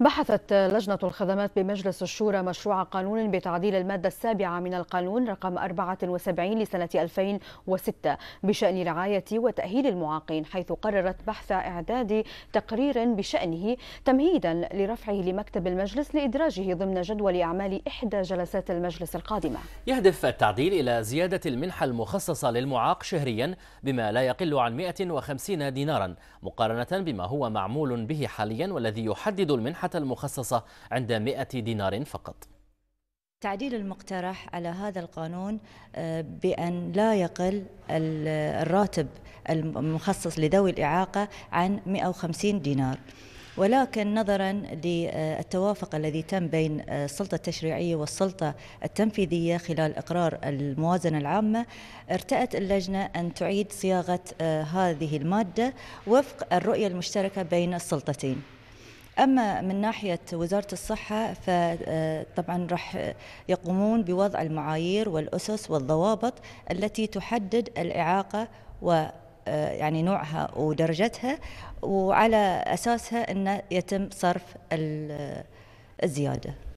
بحثت لجنة الخدمات بمجلس الشورى مشروع قانون بتعديل المادة السابعة من القانون رقم 74 لسنة 2006 بشأن رعاية وتأهيل المعاقين حيث قررت بحث إعداد تقرير بشأنه تمهيدا لرفعه لمكتب المجلس لإدراجه ضمن جدول أعمال إحدى جلسات المجلس القادمة يهدف التعديل إلى زيادة المنحة المخصصة للمعاق شهريا بما لا يقل عن 150 دينارا مقارنة بما هو معمول به حاليا والذي يحدد المنحة الشحة المخصصة عند 100 دينار فقط تعديل المقترح على هذا القانون آه، بأن لا يقل الراتب المخصص لذوي الإعاقة عن 150 دينار ولكن نظرا للتوافق الذي تم بين آه، السلطة التشريعية والسلطة التنفيذية خلال إقرار الموازنة العامة ارتأت اللجنة أن تعيد صياغة آه، هذه المادة وفق الرؤية المشتركة بين السلطتين أما من ناحية وزارة الصحة فطبعا آه، راح يقومون بوضع المعايير والأسس والضوابط التي تحدد الإعاقة و آه، يعني نوعها ودرجتها وعلى أساسها أن يتم صرف آه، الزيادة